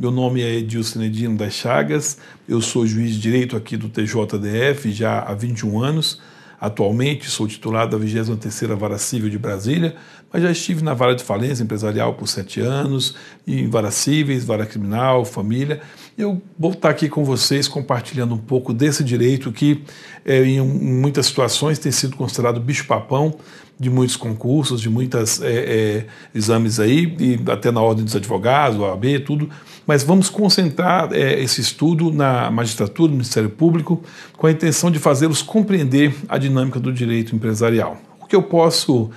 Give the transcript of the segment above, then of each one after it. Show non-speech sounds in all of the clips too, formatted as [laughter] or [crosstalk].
Meu nome é Edilson Edino das Chagas, eu sou juiz de direito aqui do TJDF já há 21 anos. Atualmente sou titular da 23ª Vara Civil de Brasília, mas já estive na vara de falência empresarial por sete anos, em varas cíveis, vara criminal, família. Eu vou estar aqui com vocês compartilhando um pouco desse direito que, é, em muitas situações, tem sido considerado bicho-papão de muitos concursos, de muitos é, é, exames aí, e até na ordem dos advogados, OAB, tudo. Mas vamos concentrar é, esse estudo na magistratura, no Ministério Público, com a intenção de fazê-los compreender a dinâmica do direito empresarial. O que eu posso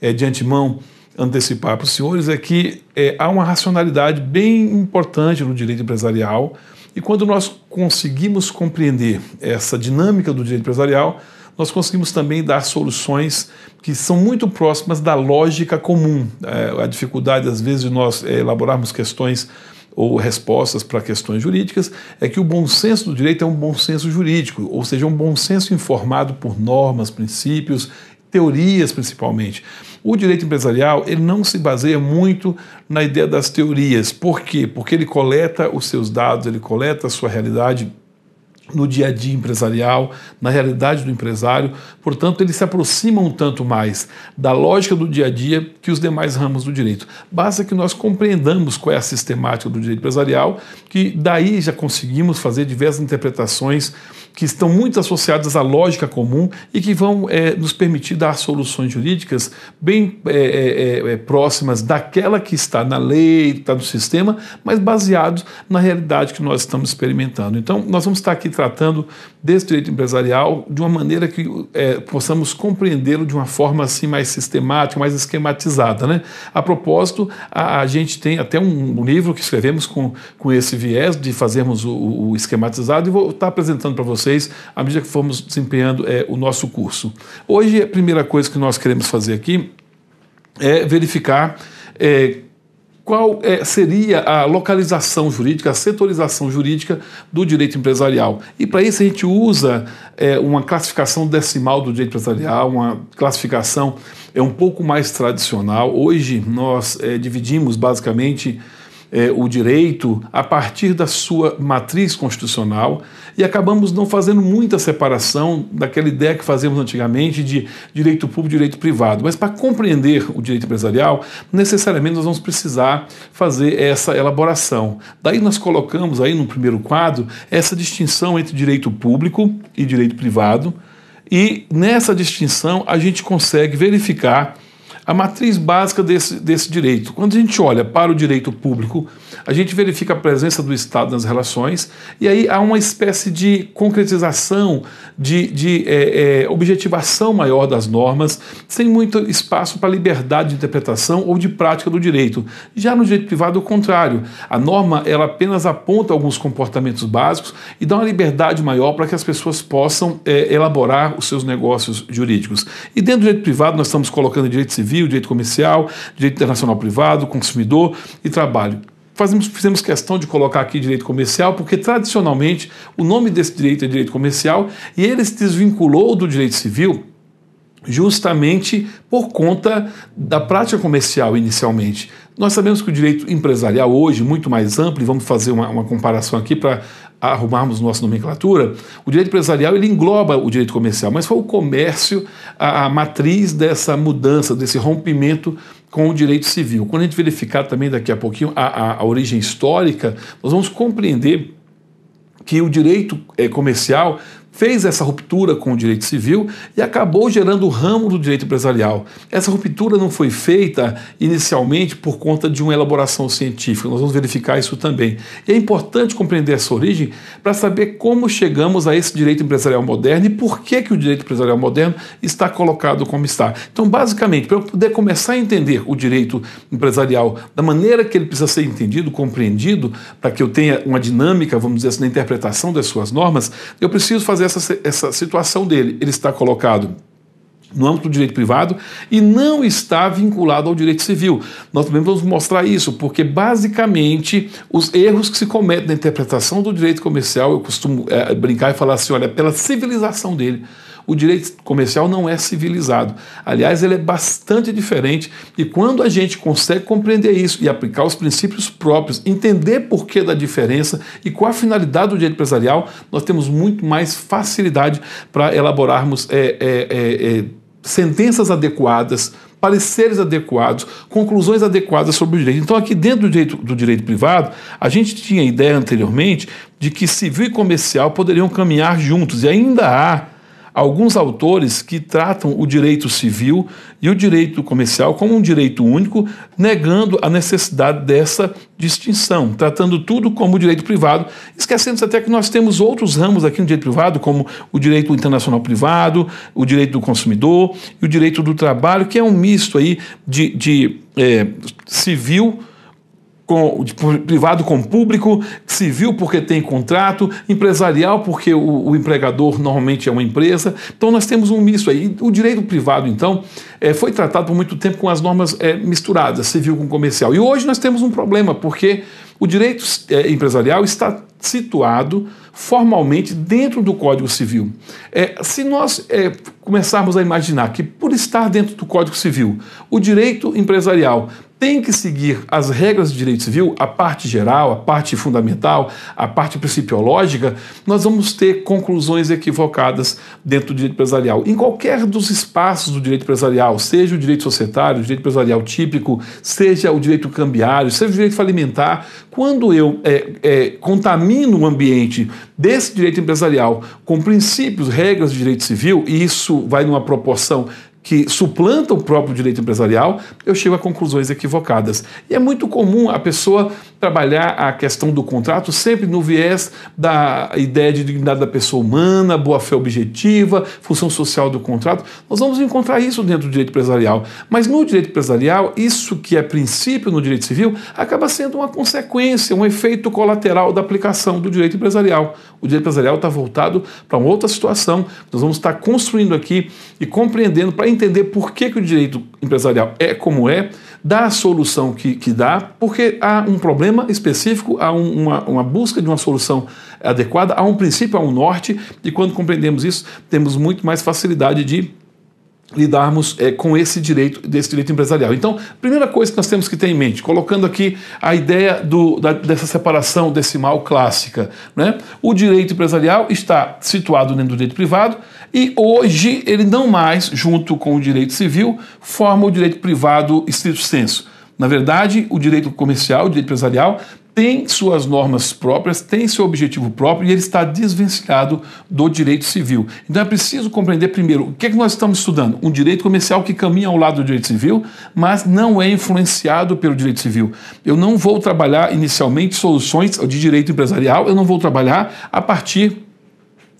é, de antemão antecipar para os senhores é que é, há uma racionalidade bem importante no direito empresarial e quando nós conseguimos compreender essa dinâmica do direito empresarial, nós conseguimos também dar soluções que são muito próximas da lógica comum. É, a dificuldade, às vezes, de nós é, elaborarmos questões ou respostas para questões jurídicas é que o bom senso do direito é um bom senso jurídico, ou seja, um bom senso informado por normas, princípios teorias principalmente. O direito empresarial ele não se baseia muito na ideia das teorias. Por quê? Porque ele coleta os seus dados, ele coleta a sua realidade no dia a dia empresarial, na realidade do empresário. Portanto, ele se aproxima um tanto mais da lógica do dia a dia que os demais ramos do direito. Basta que nós compreendamos qual é a sistemática do direito empresarial, que daí já conseguimos fazer diversas interpretações que estão muito associadas à lógica comum e que vão é, nos permitir dar soluções jurídicas bem é, é, é, é próximas daquela que está na lei, que está no sistema, mas baseados na realidade que nós estamos experimentando. Então, nós vamos estar aqui tratando desse direito empresarial de uma maneira que é, possamos compreendê-lo de uma forma assim mais sistemática, mais esquematizada. Né? A propósito, a, a gente tem até um, um livro que escrevemos com, com esse viés de fazermos o, o esquematizado e vou estar apresentando para vocês vocês à medida que formos desempenhando é, o nosso curso. Hoje, a primeira coisa que nós queremos fazer aqui é verificar. É, qual é, seria a localização jurídica, a setorização jurídica do direito empresarial. E para isso a gente usa é, uma classificação decimal do direito empresarial, uma classificação é um pouco mais tradicional. Hoje nós é, dividimos basicamente é, o direito a partir da sua matriz constitucional e acabamos não fazendo muita separação daquela ideia que fazíamos antigamente de direito público e direito privado. Mas para compreender o direito empresarial, necessariamente nós vamos precisar fazer essa elaboração. Daí nós colocamos aí no primeiro quadro essa distinção entre direito público e direito privado. E nessa distinção a gente consegue verificar a matriz básica desse, desse direito. Quando a gente olha para o direito público, a gente verifica a presença do Estado nas relações e aí há uma espécie de concretização, de, de é, é, objetivação maior das normas, sem muito espaço para liberdade de interpretação ou de prática do direito. Já no direito privado, o contrário. A norma ela apenas aponta alguns comportamentos básicos e dá uma liberdade maior para que as pessoas possam é, elaborar os seus negócios jurídicos. E dentro do direito privado, nós estamos colocando direito civil, direito comercial, direito internacional privado, consumidor e trabalho fazemos, fizemos questão de colocar aqui direito comercial, porque tradicionalmente o nome desse direito é direito comercial e ele se desvinculou do direito civil justamente por conta da prática comercial inicialmente. Nós sabemos que o direito empresarial hoje, muito mais amplo, e vamos fazer uma, uma comparação aqui para arrumarmos nossa nomenclatura, o direito empresarial ele engloba o direito comercial, mas foi o comércio a, a matriz dessa mudança, desse rompimento com o direito civil. Quando a gente verificar também daqui a pouquinho a, a, a origem histórica, nós vamos compreender que o direito é, comercial fez essa ruptura com o direito civil e acabou gerando o ramo do direito empresarial. Essa ruptura não foi feita inicialmente por conta de uma elaboração científica, nós vamos verificar isso também. E é importante compreender essa origem para saber como chegamos a esse direito empresarial moderno e por que, que o direito empresarial moderno está colocado como está. Então, basicamente, para eu poder começar a entender o direito empresarial da maneira que ele precisa ser entendido, compreendido, para que eu tenha uma dinâmica, vamos dizer assim, na interpretação das suas normas, eu preciso fazer fazer essa, essa situação dele. Ele está colocado no âmbito do direito privado e não está vinculado ao direito civil. Nós também vamos mostrar isso, porque basicamente os erros que se cometem na interpretação do direito comercial, eu costumo é, brincar e falar assim: olha, é pela civilização dele. O direito comercial não é civilizado. Aliás, ele é bastante diferente. E quando a gente consegue compreender isso e aplicar os princípios próprios, entender por que da diferença e qual a finalidade do direito empresarial, nós temos muito mais facilidade para elaborarmos é, é, é, é sentenças adequadas pareceres adequados, conclusões adequadas sobre o direito. Então, aqui dentro do direito, do direito privado, a gente tinha a ideia anteriormente de que civil e comercial poderiam caminhar juntos, e ainda há alguns autores que tratam o direito civil e o direito comercial como um direito único, negando a necessidade dessa distinção, tratando tudo como direito privado, esquecendo até que nós temos outros ramos aqui no direito privado, como o direito internacional privado, o direito do consumidor e o direito do trabalho, que é um misto aí de, de é, civil com, tipo, privado com público, civil porque tem contrato, empresarial porque o, o, empregador normalmente é uma empresa. Então nós temos um misto aí. O direito privado, então, é, foi tratado por muito tempo com as normas é, misturadas, civil com comercial. E hoje nós temos um problema, porque o direito é, empresarial está situado formalmente dentro do Código Civil. É, se nós é, começarmos a imaginar que, por estar dentro do Código Civil, o direito empresarial tem que seguir as regras do direito civil, a parte geral, a parte fundamental, a parte principiológica, nós vamos ter conclusões equivocadas dentro do direito empresarial. Em qualquer dos espaços do direito empresarial, seja o direito societário, o direito empresarial típico, seja o direito cambiário, seja o direito falimentar, quando eu é, é, contamino o ambiente desse direito empresarial com princípios, regras do direito civil, e isso vai numa proporção que suplanta o próprio direito empresarial, eu chego a conclusões equivocadas. E é muito comum a pessoa trabalhar a questão do contrato sempre no viés da ideia de dignidade da pessoa humana, boa-fé objetiva, função social do contrato. Nós vamos encontrar isso dentro do direito empresarial. Mas no direito empresarial, isso que é princípio no direito civil acaba sendo uma consequência, um efeito colateral da aplicação do direito empresarial. O direito empresarial está voltado para uma outra situação. Nós vamos estar construindo aqui e compreendendo para entender por que, que o direito empresarial é como é, dá a solução que, que dá, porque há um problema específico, há um, uma, uma busca de uma solução adequada, há um princípio, há um norte, e quando compreendemos isso, temos muito mais facilidade de lidarmos é, com esse direito, desse direito empresarial. Então, primeira coisa que nós temos que ter em mente, colocando aqui a ideia do, da, dessa separação decimal clássica, né? o direito empresarial está situado dentro do direito privado e hoje ele não mais, junto com o direito civil, forma o direito privado estrito senso. Na verdade, o direito comercial, o direito empresarial, tem suas normas próprias, tem seu objetivo próprio e ele está desvencilhado do direito civil. Então é preciso compreender primeiro o que é que nós estamos estudando? Um direito comercial que caminha ao lado do direito civil, mas não é influenciado pelo direito civil. Eu não vou trabalhar inicialmente soluções de direito empresarial, eu não vou trabalhar a partir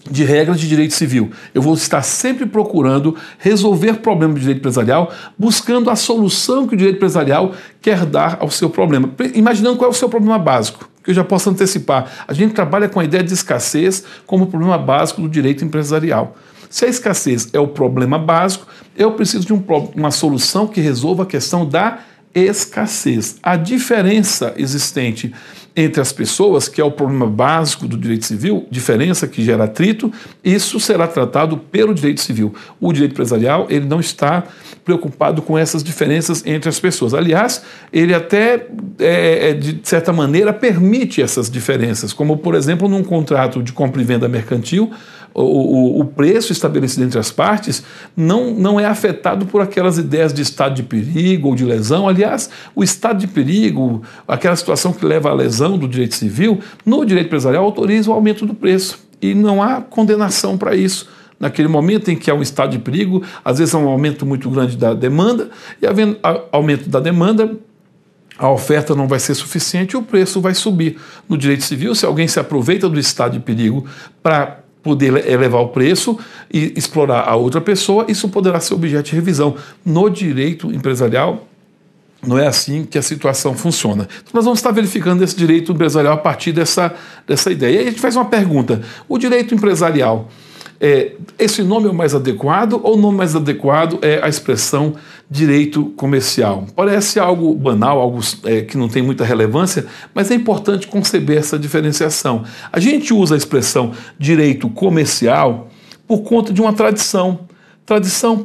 de regras de direito civil. Eu vou estar sempre procurando resolver problemas de direito empresarial, buscando a solução que o direito empresarial quer dar ao seu problema. Imaginando qual é o seu problema básico, que eu já posso antecipar. A gente trabalha com a ideia de escassez como problema básico do direito empresarial. Se a escassez é o problema básico, eu preciso de um, uma solução que resolva a questão da escassez. A diferença existente entre as pessoas, que é o problema básico do direito civil, diferença que gera atrito, isso será tratado pelo direito civil. O direito empresarial, ele não está preocupado com essas diferenças entre as pessoas. Aliás, ele até, é, é de certa maneira, permite essas diferenças, como, por exemplo, num contrato de compra e venda mercantil, o, o, o, preço estabelecido entre as partes não, não é afetado por aquelas ideias de estado de perigo ou de lesão. Aliás, o estado de perigo, aquela situação que leva à lesão do direito civil, no direito empresarial autoriza o aumento do preço. E não há condenação para isso. Naquele momento em que há um estado de perigo, às vezes há um aumento muito grande da demanda, e havendo aumento da demanda, a oferta não vai ser suficiente e o preço vai subir. No direito civil, se alguém se aproveita do estado de perigo para poder elevar o preço e explorar a outra pessoa, isso poderá ser objeto de revisão. No direito empresarial, não é assim que a situação funciona. Então nós vamos estar verificando esse direito empresarial a partir dessa, dessa ideia. E aí a gente faz uma pergunta: o direito empresarial, é, esse nome é o mais adequado ou o nome mais adequado é a expressão direito comercial. Parece algo banal, algo é, que não tem muita relevância, mas é importante conceber essa diferenciação. A gente usa a expressão direito comercial por conta de uma tradição. Tradição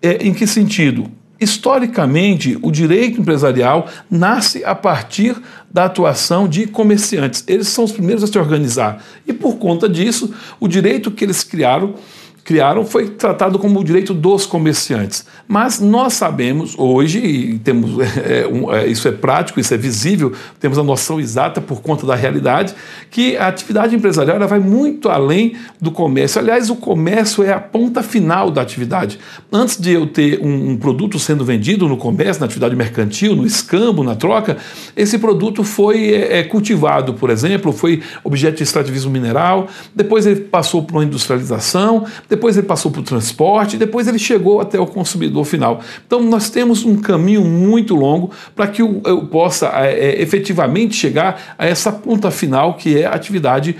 é, em que sentido? Historicamente, o direito empresarial nasce a partir da atuação de comerciantes. Eles são os primeiros a se organizar. E por conta disso, o direito que eles criaram criaram foi tratado como o direito dos comerciantes. Mas nós sabemos hoje, e temos, [laughs] é, é, um, é, isso é prático, isso é visível, temos a noção exata por conta da realidade, que a atividade empresarial ela vai muito além do comércio. Aliás, o comércio é a ponta final da atividade. Antes de eu ter um, um produto sendo vendido no comércio, na atividade mercantil, no escambo, na troca, esse produto foi é, é cultivado, por exemplo, foi objeto de extrativismo mineral, depois ele passou por uma industrialização, depois depois ele passou para o transporte, depois ele chegou até o consumidor final. Então nós temos um caminho muito longo para que eu, eu possa é, é, efetivamente chegar a essa ponta final que é a atividade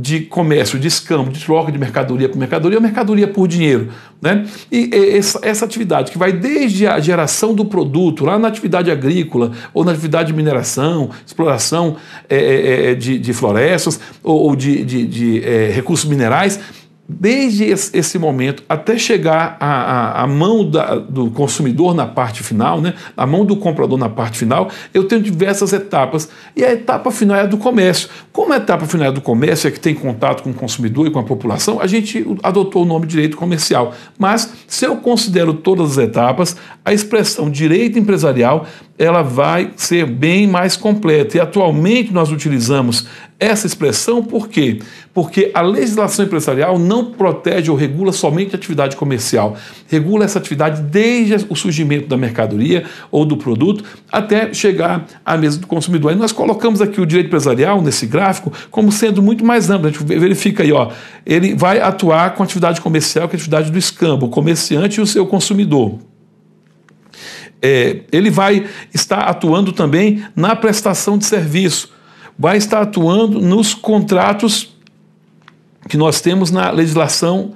de comércio, de escambo, de troca de mercadoria por mercadoria, mercadoria por dinheiro. Né? E é, essa, essa, atividade que vai desde a geração do produto, lá na atividade agrícola, ou na atividade de mineração, exploração é, é, é de, de, florestas, ou, ou de, de, de é, recursos minerais, desde esse momento até chegar à, à, à mão da, do consumidor na parte final, né, a mão do comprador na parte final, eu tenho diversas etapas. E a etapa final é a do comércio. Como a etapa final é do comércio, é que tem contato com o consumidor e com a população, a gente adotou o nome direito comercial. Mas, se eu considero todas as etapas, a expressão direito empresarial ela vai ser bem mais completa. E atualmente nós utilizamos essa expressão por quê? Porque a legislação empresarial não protege ou regula somente a atividade comercial, regula essa atividade desde o surgimento da mercadoria ou do produto até chegar à mesa do consumidor. E nós colocamos aqui o direito empresarial nesse gráfico como sendo muito mais amplo. A gente verifica aí, ó, ele vai atuar com a atividade comercial, que é a atividade do escambo, o comerciante e o seu consumidor é, ele vai estar atuando também na prestação de serviço, vai estar atuando nos contratos que nós temos na legislação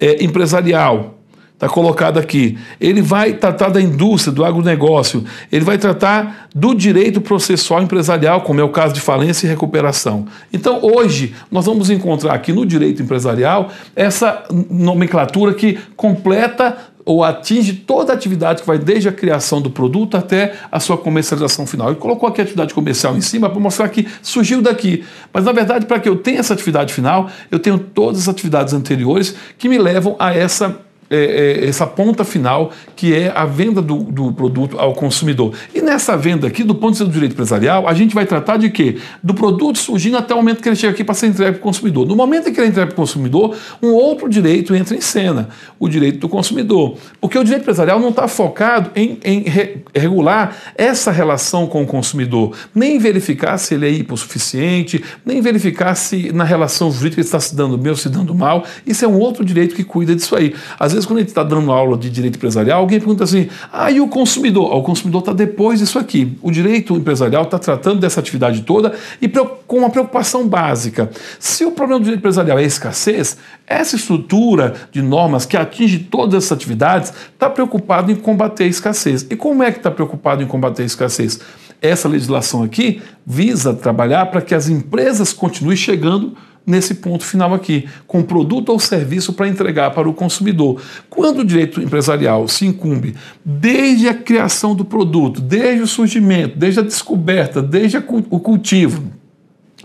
é, empresarial. Está colocado aqui. Ele vai tratar da indústria, do agronegócio, ele vai tratar do direito processual empresarial, como é o caso de falência e recuperação. Então, hoje, nós vamos encontrar aqui no direito empresarial essa nomenclatura que completa ou atinge toda a atividade que vai desde a criação do produto até a sua comercialização final. E colocou aqui a atividade comercial em cima para mostrar que surgiu daqui. Mas na verdade, para que eu tenha essa atividade final, eu tenho todas as atividades anteriores que me levam a essa é, é, essa ponta final que é a venda do, do, produto ao consumidor. E nessa venda aqui, do ponto de vista do direito empresarial, a gente vai tratar de quê? Do produto surgindo até o momento que ele chega aqui para ser entregue para o consumidor. No momento em que ele é entregue para o consumidor, um outro direito entra em cena, o direito do consumidor. Porque o direito empresarial não está focado em, em re, regular essa relação com o consumidor, nem verificar se ele é hipossuficiente, nem verificar se na relação jurídica está se dando bem ou se dando mal. Isso é um outro direito que cuida disso aí. Às vezes vezes, quando a gente está dando aula de direito empresarial, alguém pergunta assim: ah, e o consumidor? Ah, o consumidor está depois disso aqui. O direito empresarial está tratando dessa atividade toda e com uma preocupação básica. Se o problema do direito empresarial é a escassez, essa estrutura de normas que atinge todas essas atividades está preocupado em combater a escassez. E como é que está preocupado em combater a escassez? Essa legislação aqui visa trabalhar para que as empresas continuem chegando nesse ponto final aqui, com produto ou serviço para entregar para o consumidor. Quando o direito empresarial se incumbe desde a criação do produto, desde o surgimento, desde a descoberta, desde o cultivo,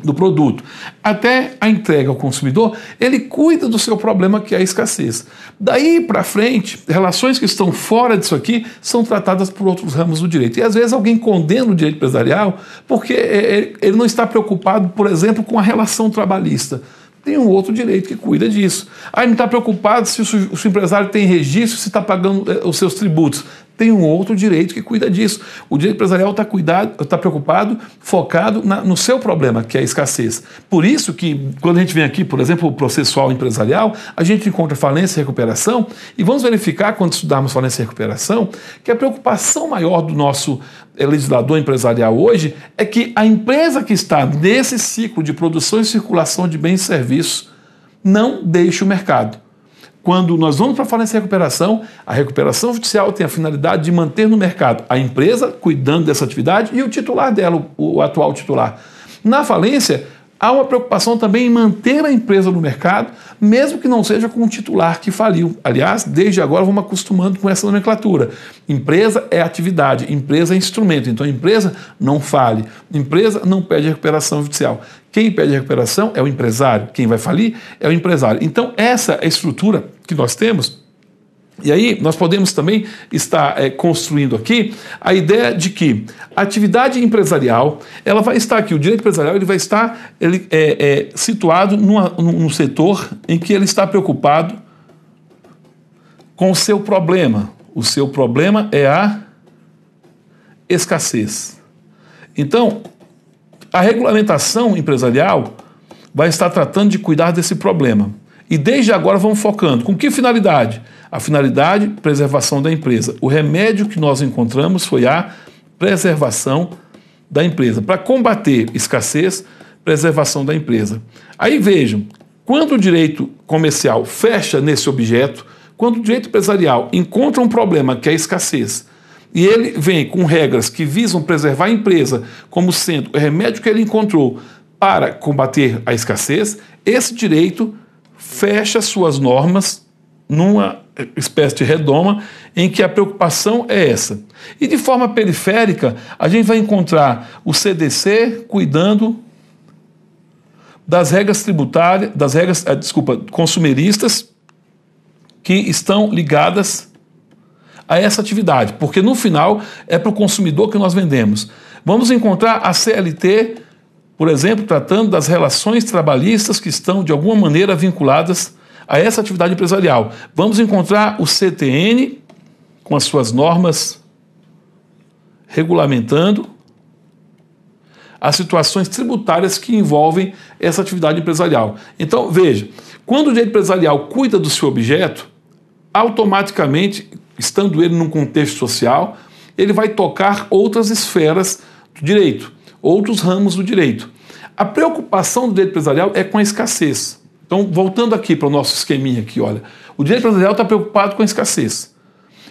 do produto até a entrega ao consumidor, ele cuida do seu problema que é a escassez. Daí para frente, relações que estão fora disso aqui são tratadas por outros ramos do direito. E às vezes alguém condena o direito empresarial porque é, é, ele não está preocupado, por exemplo, com a relação trabalhista tem um outro direito que cuida disso. Aí não está preocupado se o, empresário tem registro, se está pagando é, os seus tributos tem um outro direito que cuida disso. O direito empresarial está tá preocupado, focado na, no seu problema, que é a escassez. Por isso que, quando a gente vem aqui, por exemplo, o processual empresarial, a gente encontra falência e recuperação, e vamos verificar, quando estudarmos falência e recuperação, que a preocupação maior do nosso é, legislador empresarial hoje é que a empresa que está nesse ciclo de produção e circulação de bens e serviços não deixe o mercado quando nós vamos para a falência e recuperação, a recuperação judicial tem a finalidade de manter no mercado a empresa cuidando dessa atividade e o titular dela, o, o atual titular. Na falência, há uma preocupação também em manter a empresa no mercado, mesmo que não seja com o titular que faliu. Aliás, desde agora vamos acostumando com essa nomenclatura. Empresa é atividade, empresa é instrumento. Então, empresa não fale, empresa não pede recuperação judicial. Quem pede recuperação é o empresário, quem vai falir é o empresário. Então, essa é estrutura que nós temos e aí nós podemos também estar é, construindo aqui a ideia de que a atividade empresarial, ela vai estar aqui, o direito empresarial ele vai estar ele, é, é, situado numa, num setor em que ele está preocupado com o seu problema. O seu problema é a escassez. Então, a regulamentação empresarial vai estar tratando de cuidar desse problema. E desde agora vamos focando. Com que finalidade? A finalidade, preservação da empresa. O remédio que nós encontramos foi a preservação da empresa. Para combater escassez, preservação da empresa. Aí vejam, quando o direito comercial fecha nesse objeto, quando o direito empresarial encontra um problema que é a escassez, e ele vem com regras que visam preservar a empresa como sendo o remédio que ele encontrou para combater a escassez, esse direito fecha suas normas numa espécie de redoma em que a preocupação é essa. E de forma periférica, a gente vai encontrar o CDC cuidando das regras tributárias, das regras, eh, desculpa, consumeristas que estão ligadas a essa atividade, porque no final é para o consumidor que nós vendemos. Vamos encontrar a CLT por exemplo, tratando das relações trabalhistas que estão de alguma maneira vinculadas a essa atividade empresarial. Vamos encontrar o CTN com as suas normas regulamentando as situações tributárias que envolvem essa atividade empresarial. Então, veja, quando o direito empresarial cuida do seu objeto, automaticamente, estando ele num contexto social, ele vai tocar outras esferas do direito outros ramos do direito. A preocupação do direito empresarial é com a escassez. Então, voltando aqui para o nosso esqueminha aqui, olha. O direito empresarial está preocupado com a escassez.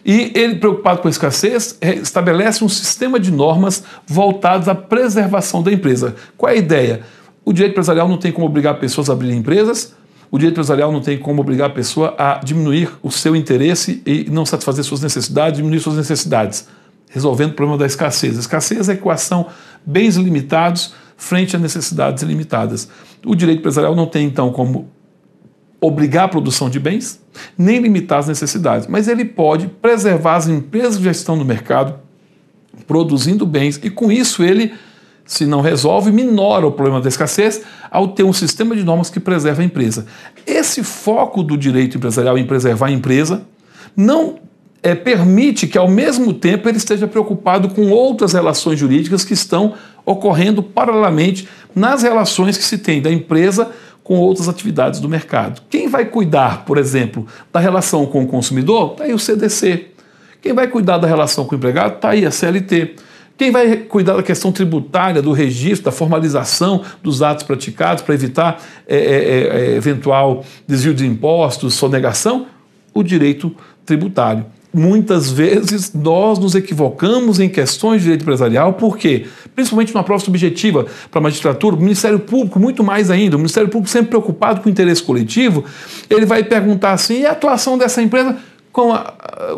E ele, preocupado com a escassez, é, estabelece um sistema de normas voltadas à preservação da empresa. Qual é a ideia? O direito empresarial não tem como obrigar pessoas a abrir empresas, o direito empresarial não tem como obrigar a pessoa a diminuir o seu interesse e não satisfazer suas necessidades, diminuir suas necessidades, resolvendo o problema da escassez. A escassez é a equação bens limitados frente a necessidades ilimitadas. O direito empresarial não tem, então, como obrigar a produção de bens, nem limitar as necessidades, mas ele pode preservar as empresas que já estão no mercado produzindo bens e, com isso, ele se não resolve, minora o problema da escassez ao ter um sistema de normas que preserva a empresa. Esse foco do direito empresarial em preservar a empresa não é, permite que, ao mesmo tempo, ele esteja preocupado com outras relações jurídicas que estão ocorrendo paralelamente nas relações que se tem da empresa com outras atividades do mercado. Quem vai cuidar, por exemplo, da relação com o consumidor? Está aí o CDC. Quem vai cuidar da relação com o empregado? Está aí a CLT. Quem vai cuidar da questão tributária, do registro, da formalização dos atos praticados para evitar é, é, é, é eventual desvio de impostos, sonegação? O direito tributário muitas vezes nós nos equivocamos em questões de direito empresarial, por quê? Principalmente numa prova subjetiva para a magistratura, o Ministério Público, muito mais ainda, o Ministério Público sempre preocupado com o interesse coletivo, ele vai perguntar assim: e a atuação dessa empresa? com a,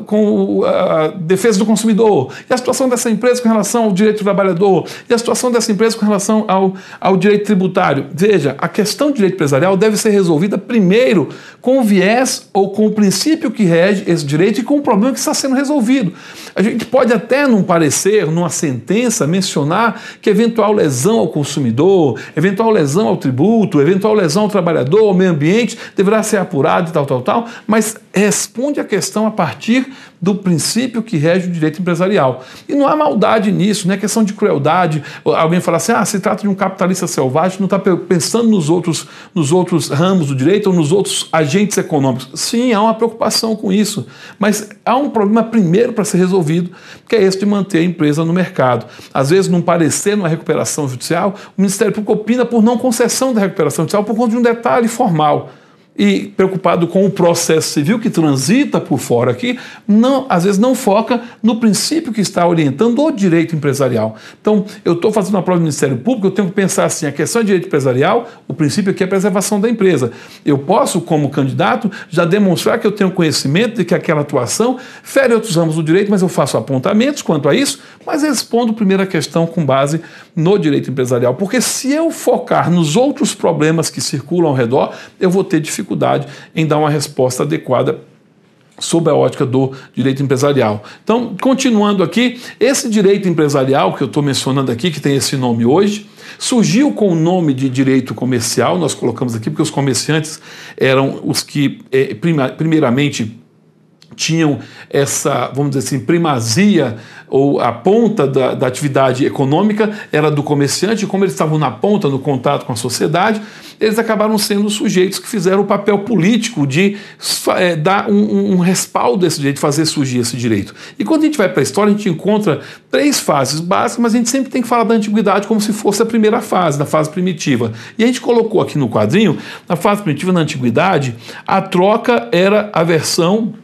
com a defesa do consumidor, e a situação dessa empresa com relação ao direito do trabalhador, e a situação dessa empresa com relação ao, ao direito tributário. Veja, a questão de direito empresarial deve ser resolvida primeiro com o viés ou com o princípio que rege esse direito e com o problema que está sendo resolvido. A gente pode até, num parecer, numa sentença, mencionar que eventual lesão ao consumidor, eventual lesão ao tributo, eventual lesão ao trabalhador, ao meio ambiente, deverá ser apurado e tal, tal, tal, mas responde a questão a partir do princípio que rege o direito empresarial. E não há maldade nisso, não é questão de crueldade. Alguém fala assim, ah, se trata de um capitalista selvagem, não está pensando nos outros, nos outros ramos do direito ou nos outros agentes econômicos. Sim, há uma preocupação com isso, mas há um problema primeiro para ser resolvido, que é esse de manter a empresa no mercado. Às vezes, num parecer, numa recuperação judicial, o Ministério Público opina por não concessão da recuperação judicial por conta de um detalhe formal e preocupado com o processo civil que transita por fora aqui, não, às vezes não foca no princípio que está orientando o direito empresarial. Então, eu estou fazendo uma prova do Ministério Público, eu tenho que pensar assim: a questão de direito empresarial, o princípio aqui é a preservação da empresa. Eu posso, como candidato, já demonstrar que eu tenho conhecimento de que aquela atuação fere outros ramos do direito, mas eu faço apontamentos quanto a isso, mas respondo primeiro a questão com base no direito empresarial. Porque se eu focar nos outros problemas que circulam ao redor, eu vou ter dificuldade dificuldade em dar uma resposta adequada sob a ótica do direito empresarial. Então, continuando aqui, esse direito empresarial que eu estou mencionando aqui, que tem esse nome hoje, surgiu com o nome de direito comercial, nós colocamos aqui porque os comerciantes eram os que, eh, primeiramente, tinham essa, vamos dizer assim, primazia ou a ponta da, da, atividade econômica era do comerciante, como eles estavam na ponta, no contato com a sociedade, eles acabaram sendo os sujeitos que fizeram o papel político de é, dar um, um respaldo a esse direito, fazer surgir esse direito. E quando a gente vai para a história, a gente encontra três fases básicas, mas a gente sempre tem que falar da antiguidade como se fosse a primeira fase, da fase primitiva. E a gente colocou aqui no quadrinho, na fase primitiva, na antiguidade, a troca era a versão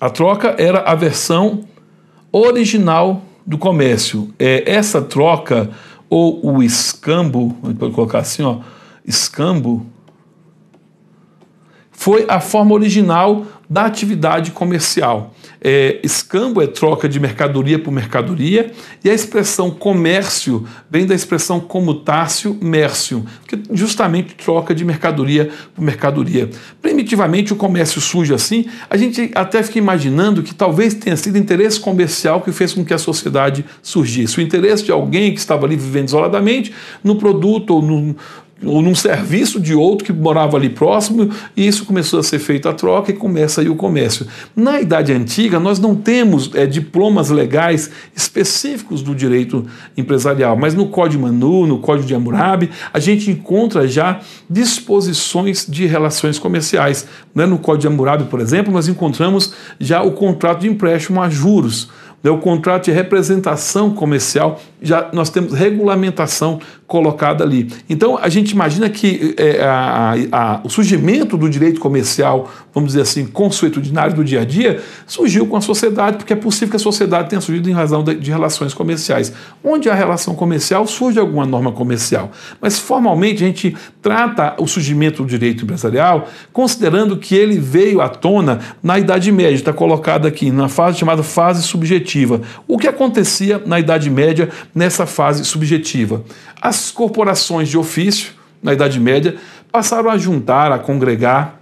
a troca era a versão original do comércio. É, essa troca ou o escambo, pode colocar assim, ó, escambo, foi a forma original da atividade comercial. É, escambo é troca de mercadoria por mercadoria, e a expressão comércio vem da expressão comutácio mércio, que é justamente troca de mercadoria por mercadoria. Primitivamente o comércio surge assim, a gente até fica imaginando que talvez tenha sido interesse comercial que fez com que a sociedade surgisse. O interesse de alguém que estava ali vivendo isoladamente no produto ou no, ou num serviço de outro que morava ali próximo, e isso começou a ser feito a troca e começa aí o comércio. Na Idade Antiga, nós não temos é, diplomas legais específicos do direito empresarial, mas no Código Manu, no Código de Hammurabi, a gente encontra já disposições de relações comerciais. Né? No Código de Hammurabi, por exemplo, nós encontramos já o contrato de empréstimo a juros o contrato de representação comercial, já nós temos regulamentação colocada ali. Então, a gente imagina que é, a, a, o surgimento do direito comercial, vamos dizer assim, consuetudinário do dia a dia, surgiu com a sociedade, porque é possível que a sociedade tenha surgido em razão de, de relações comerciais. Onde há relação comercial, surge alguma norma comercial. Mas, formalmente, a gente trata o surgimento do direito empresarial considerando que ele veio à tona na Idade Média, está colocado aqui na fase chamada fase subjetiva subjetiva. O que acontecia na Idade Média nessa fase subjetiva? As corporações de ofício, na Idade Média, passaram a juntar, a congregar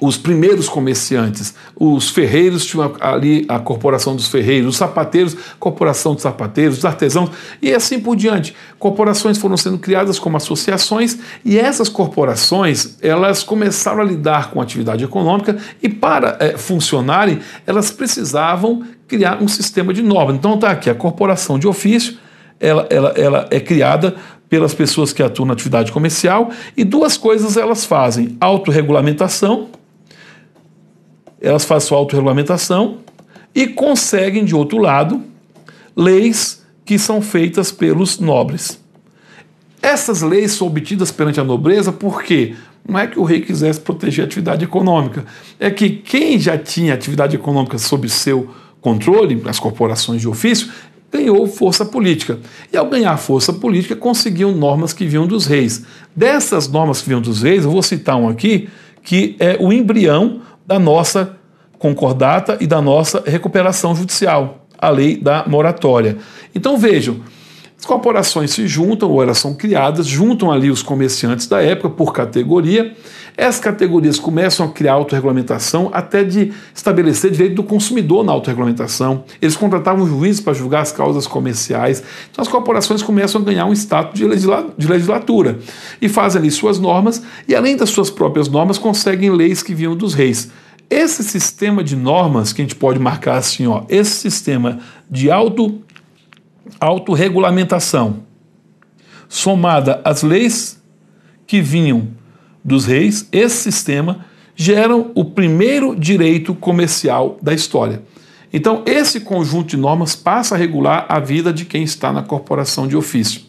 os primeiros comerciantes, os ferreiros tinham ali a corporação dos ferreiros, os sapateiros, corporação dos sapateiros, os artesãos e assim por diante. Corporações foram sendo criadas como associações e essas corporações elas começaram a lidar com a atividade econômica e para é, funcionarem elas precisavam criar um sistema de normas. Então está aqui, a corporação de ofício, ela, ela, ela é criada pelas pessoas que atuam na atividade comercial e duas coisas elas fazem, autorregulamentação, elas fazem sua autorregulamentação e conseguem, de outro lado, leis que são feitas pelos nobres. Essas leis são obtidas perante a nobreza porque não é que o rei quisesse proteger a atividade econômica, é que quem já tinha atividade econômica sob seu controle, as corporações de ofício, ganhou força política. E ao ganhar força política, conseguiam normas que vinham dos reis. Dessas normas que vinham dos reis, eu vou citar um aqui, que é o embrião da nossa concordata e da nossa recuperação judicial, a lei da moratória. Então vejam, as corporações se juntam, ou elas são criadas, juntam ali os comerciantes da época por categoria, essas categorias começam a criar autorregulamentação, até de estabelecer direito do consumidor na autorregulamentação. Eles contratavam juízes para julgar as causas comerciais. Então as corporações começam a ganhar um status de, legisla de legislatura e fazem ali suas normas e, além das suas próprias normas, conseguem leis que vinham dos reis. Esse sistema de normas que a gente pode marcar assim, ó, esse sistema de auto autorregulamentação somada às leis que vinham dos reis, esse sistema, geram o primeiro direito comercial da história. Então, esse conjunto de normas passa a regular a vida de quem está na corporação de ofício.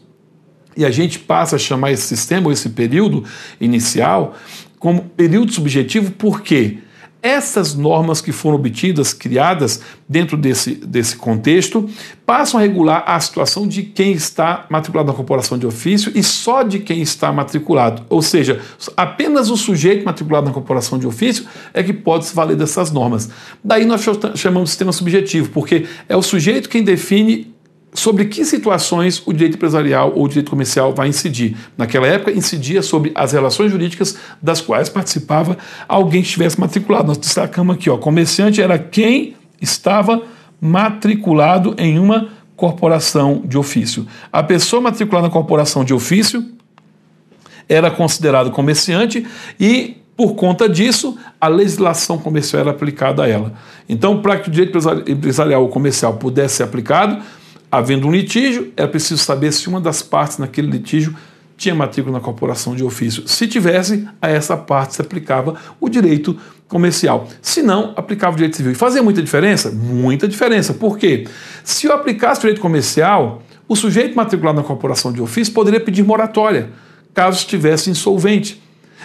E a gente passa a chamar esse sistema, ou esse período inicial, como período subjetivo, por quê? Porque essas normas que foram obtidas, criadas dentro desse, desse contexto, passam a regular a situação de quem está matriculado na corporação de ofício e só de quem está matriculado. Ou seja, apenas o sujeito matriculado na corporação de ofício é que pode se valer dessas normas. Daí nós chamamos de sistema subjetivo, porque é o sujeito quem define sobre que situações o direito empresarial ou o direito comercial vai incidir. Naquela época, incidia sobre as relações jurídicas das quais participava alguém que estivesse matriculado. Nós destacamos aqui, ó, comerciante era quem estava matriculado em uma corporação de ofício. A pessoa matriculada na corporação de ofício era considerado comerciante e por conta disso, a legislação comercial era aplicada a ela. Então, para que o direito empresarial ou comercial pudesse ser aplicado, Havendo um litígio, era preciso saber se uma das partes naquele litígio tinha matrícula na corporação de ofício. Se tivesse, a essa parte se aplicava o direito comercial. Se não, aplicava o direito civil. E fazia muita diferença? Muita diferença. Por quê? Se eu aplicasse o direito comercial, o sujeito matriculado na corporação de ofício poderia pedir moratória, caso estivesse insolvente.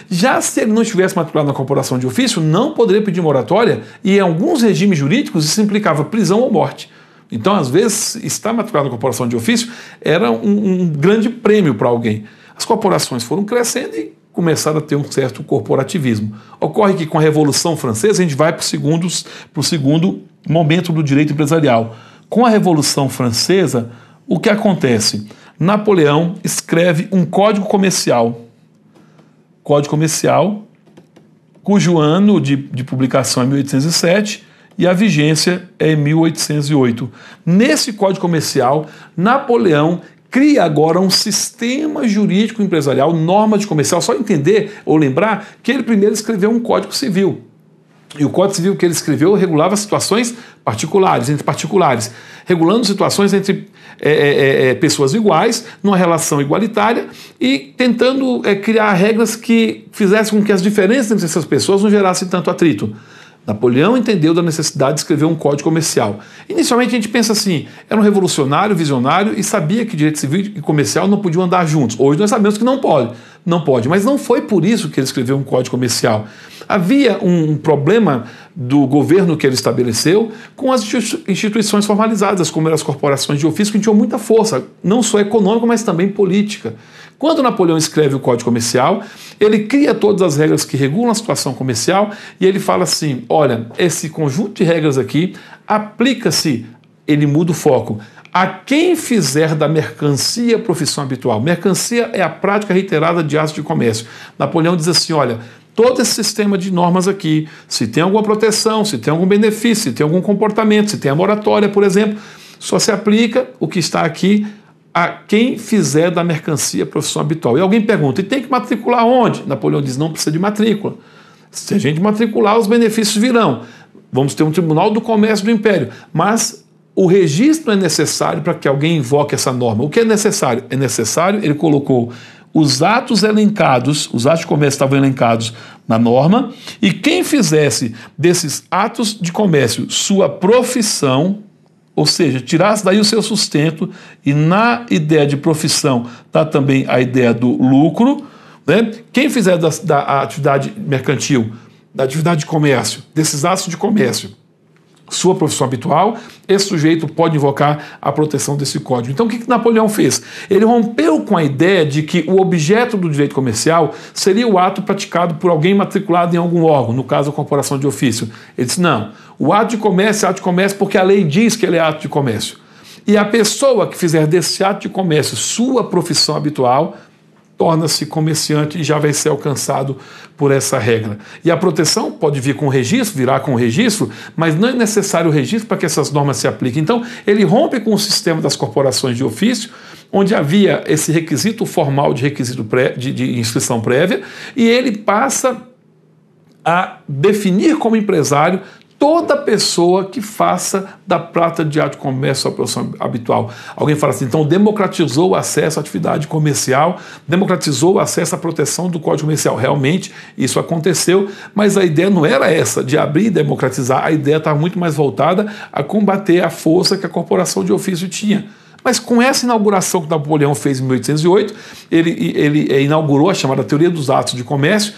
Já se ele não estivesse matriculado na corporação de ofício, não poderia pedir moratória e em alguns regimes jurídicos isso implicava prisão ou morte. Então, às vezes, estar matriculado na corporação de ofício era um, um grande prêmio para alguém. As corporações foram crescendo e começaram a ter um certo corporativismo. Ocorre que com a Revolução Francesa a gente vai para o segundo, segundo momento do direito empresarial. Com a Revolução Francesa, o que acontece? Napoleão escreve um código comercial. Código comercial, cujo ano de, de publicação é 1807 e a vigência é em 1808. Nesse Código Comercial, Napoleão cria agora um sistema jurídico empresarial, norma de comercial. Só entender ou lembrar que ele primeiro escreveu um Código Civil. E o Código Civil que ele escreveu regulava situações particulares, entre particulares, regulando situações entre é, é, é, é pessoas iguais, numa relação igualitária e tentando é, criar regras que fizessem com que as diferenças entre essas pessoas não gerassem tanto atrito. Napoleão entendeu da necessidade de escrever um código comercial. Inicialmente a gente pensa assim, era um revolucionário, visionário e sabia que direito civil e comercial não podiam andar juntos. Hoje nós sabemos que não pode, não pode, mas não foi por isso que ele escreveu um código comercial. Havia um problema do governo que ele estabeleceu com as instituições formalizadas, como eram as corporações de ofício, que tinham muita força, não só econômica, mas também política. Quando Napoleão escreve o Código Comercial, ele cria todas as regras que regulam a situação comercial e ele fala assim: olha, esse conjunto de regras aqui aplica-se, ele muda o foco, a quem fizer da mercancia profissão habitual. Mercancia é a prática reiterada de atos de comércio. Napoleão diz assim: olha, todo esse sistema de normas aqui, se tem alguma proteção, se tem algum benefício, se tem algum comportamento, se tem a moratória, por exemplo, só se aplica o que está aqui a quem fizer da mercancia profissão habitual. E alguém pergunta, e tem que matricular onde? Napoleão diz, não precisa de matrícula. Se a gente matricular, os benefícios virão. Vamos ter um tribunal do comércio do império. Mas o registro é necessário para que alguém invoque essa norma. O que é necessário? É necessário, ele colocou os atos elencados, os atos de comércio estavam elencados na norma, e quem fizesse desses atos de comércio sua profissão, ou seja, tirasse daí o seu sustento, e na ideia de profissão está também a ideia do lucro. Né? Quem fizer da, da atividade mercantil, da atividade de comércio, desses atos de comércio, sua profissão habitual, esse sujeito pode invocar a proteção desse código. Então, o que, que Napoleão fez? Ele rompeu com a ideia de que o objeto do direito comercial seria o ato praticado por alguém matriculado em algum órgão, no caso, a corporação de ofício. Ele disse: não, o ato de comércio é ato de comércio porque a lei diz que ele é ato de comércio. E a pessoa que fizer desse ato de comércio sua profissão habitual, torna-se comerciante e já vai ser alcançado por essa regra. E a proteção pode vir com registro, virar com registro, mas não é necessário o registro para que essas normas se apliquem. Então, ele rompe com o sistema das corporações de ofício, onde havia esse requisito formal de requisito pré, de, de inscrição prévia, e ele passa a definir como empresário toda pessoa que faça da prata de arte comércio a profissão habitual. Alguém fala assim, então democratizou o acesso à atividade comercial, democratizou o acesso à proteção do Código Comercial. Realmente, isso aconteceu, mas a ideia não era essa, de abrir e democratizar. A ideia estava muito mais voltada a combater a força que a corporação de ofício tinha. Mas com essa inauguração que Napoleão fez em 1808, ele, ele eh, inaugurou a chamada teoria dos atos de comércio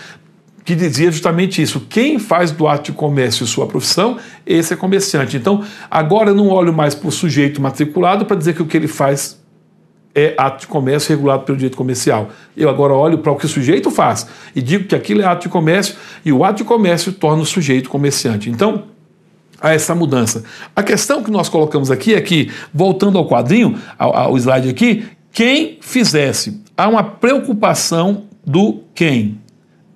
que dizia justamente isso: quem faz do ato de comércio sua profissão, esse é comerciante. Então, agora eu não olho mais para o sujeito matriculado para dizer que o que ele faz é ato de comércio regulado pelo direito comercial. Eu agora olho para o que o sujeito faz e digo que aquilo é ato de comércio e o ato de comércio torna o sujeito comerciante. Então, a essa mudança. A questão que nós colocamos aqui é que, voltando ao quadrinho, ao, ao slide aqui, quem fizesse, há uma preocupação do quem.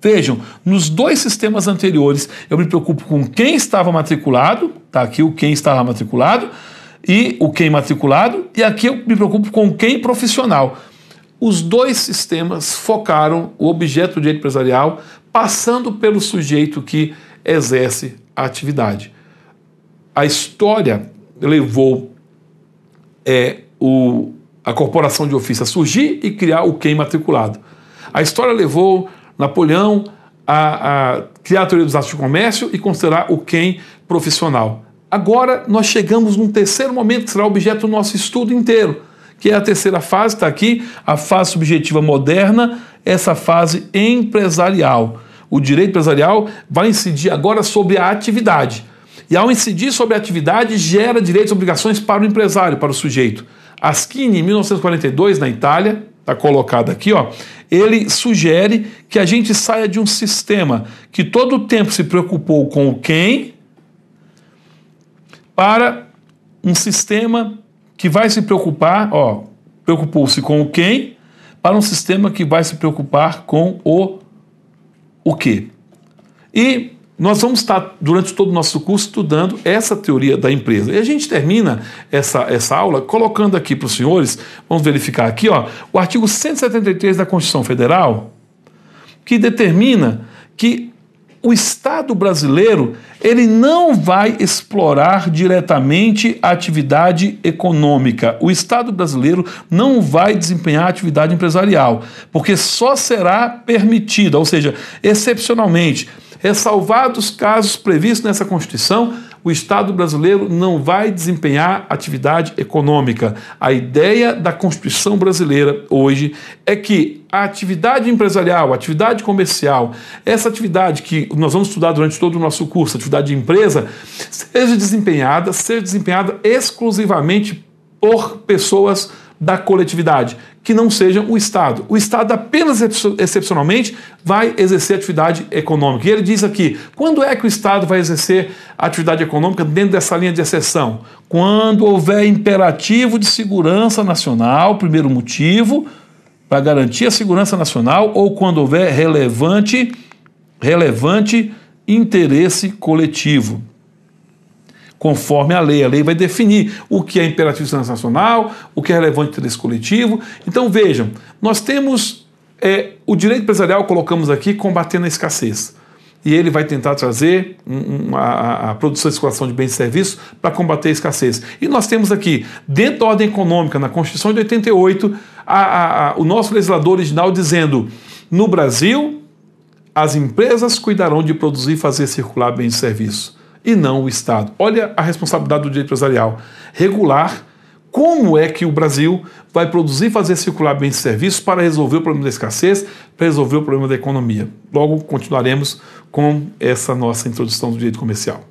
Vejam, nos dois sistemas anteriores, eu me preocupo com quem estava matriculado, tá aqui o quem estava matriculado, e o quem matriculado, e aqui eu me preocupo com quem profissional. Os dois sistemas focaram o objeto de direito empresarial passando pelo sujeito que exerce a atividade. A história levou é, o, a corporação de ofício a surgir e criar o quem matriculado. A história levou Napoleão a, a criar a teoria dos atos de comércio e considerar o quem profissional. Agora nós chegamos num terceiro momento que será objeto do nosso estudo inteiro, que é a terceira fase, está aqui, a fase subjetiva moderna, essa fase empresarial. O direito empresarial vai incidir agora sobre a atividade. E ao incidir sobre a atividade, gera direitos e obrigações para o empresário, para o sujeito. Asquini, em 1942, na Itália, está colocado aqui, ó, ele sugere que a gente saia de um sistema que todo o tempo se preocupou com o quem para um sistema que vai se preocupar, ó, preocupou-se com o quem, para um sistema que vai se preocupar com o o que. E nós vamos estar durante todo o nosso curso estudando essa teoria da empresa. E a gente termina essa, essa aula colocando aqui para os senhores, vamos verificar aqui, ó, o artigo 173 da Constituição Federal, que determina que o Estado brasileiro ele não vai explorar diretamente a atividade econômica. O Estado brasileiro não vai desempenhar atividade empresarial, porque só será permitida, ou seja, excepcionalmente, Ressalvados casos previstos nessa Constituição, o Estado brasileiro não vai desempenhar atividade econômica. A ideia da Constituição brasileira hoje é que a atividade empresarial, a atividade comercial, essa atividade que nós vamos estudar durante todo o nosso curso, atividade de empresa, seja desempenhada, seja desempenhada exclusivamente por pessoas da coletividade, que não seja o Estado. O Estado apenas excepcionalmente vai exercer atividade econômica. E ele diz aqui: quando é que o Estado vai exercer atividade econômica dentro dessa linha de exceção? Quando houver imperativo de segurança nacional, primeiro motivo, para garantir a segurança nacional, ou quando houver relevante, relevante interesse coletivo conforme a lei. A lei vai definir o que é imperativo transnacional, o que é relevante interesse coletivo. Então vejam, nós temos é, o direito empresarial, colocamos aqui, combatendo a escassez. E ele vai tentar trazer um, um, a, a, produção e circulação de bens e serviços para combater a escassez. E nós temos aqui, dentro da ordem econômica, na Constituição de 88, a, a, o nosso legislador original dizendo: no Brasil, as empresas cuidarão de produzir e fazer circular bens e serviços e não o Estado. Olha a responsabilidade do direito empresarial. Regular como é que o Brasil vai produzir e fazer circular bens e serviços para resolver o problema da escassez, para resolver o problema da economia. Logo, continuaremos com essa nossa introdução do direito comercial.